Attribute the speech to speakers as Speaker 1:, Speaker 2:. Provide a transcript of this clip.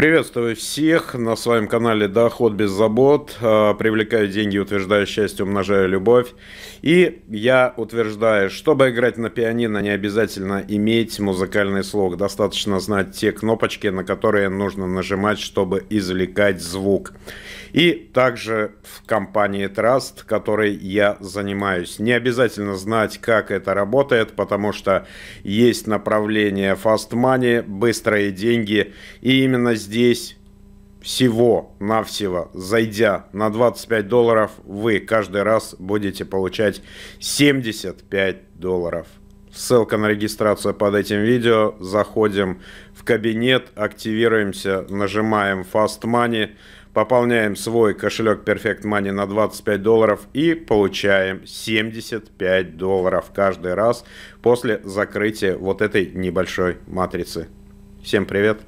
Speaker 1: Приветствую всех на своем канале «Доход без забот». А, привлекаю деньги, утверждаю счастье, умножаю любовь. И я утверждаю, чтобы играть на пианино, не обязательно иметь музыкальный слог. Достаточно знать те кнопочки, на которые нужно нажимать, чтобы извлекать звук. И также в компании Trust, которой я занимаюсь. Не обязательно знать, как это работает, потому что есть направление Fast Money, быстрые деньги. И именно здесь здесь всего-навсего, зайдя на 25 долларов, вы каждый раз будете получать 75 долларов. Ссылка на регистрацию под этим видео. Заходим в кабинет, активируемся, нажимаем Fast Money, пополняем свой кошелек Perfect Money на 25 долларов и получаем 75 долларов каждый раз после закрытия вот этой небольшой матрицы. Всем привет!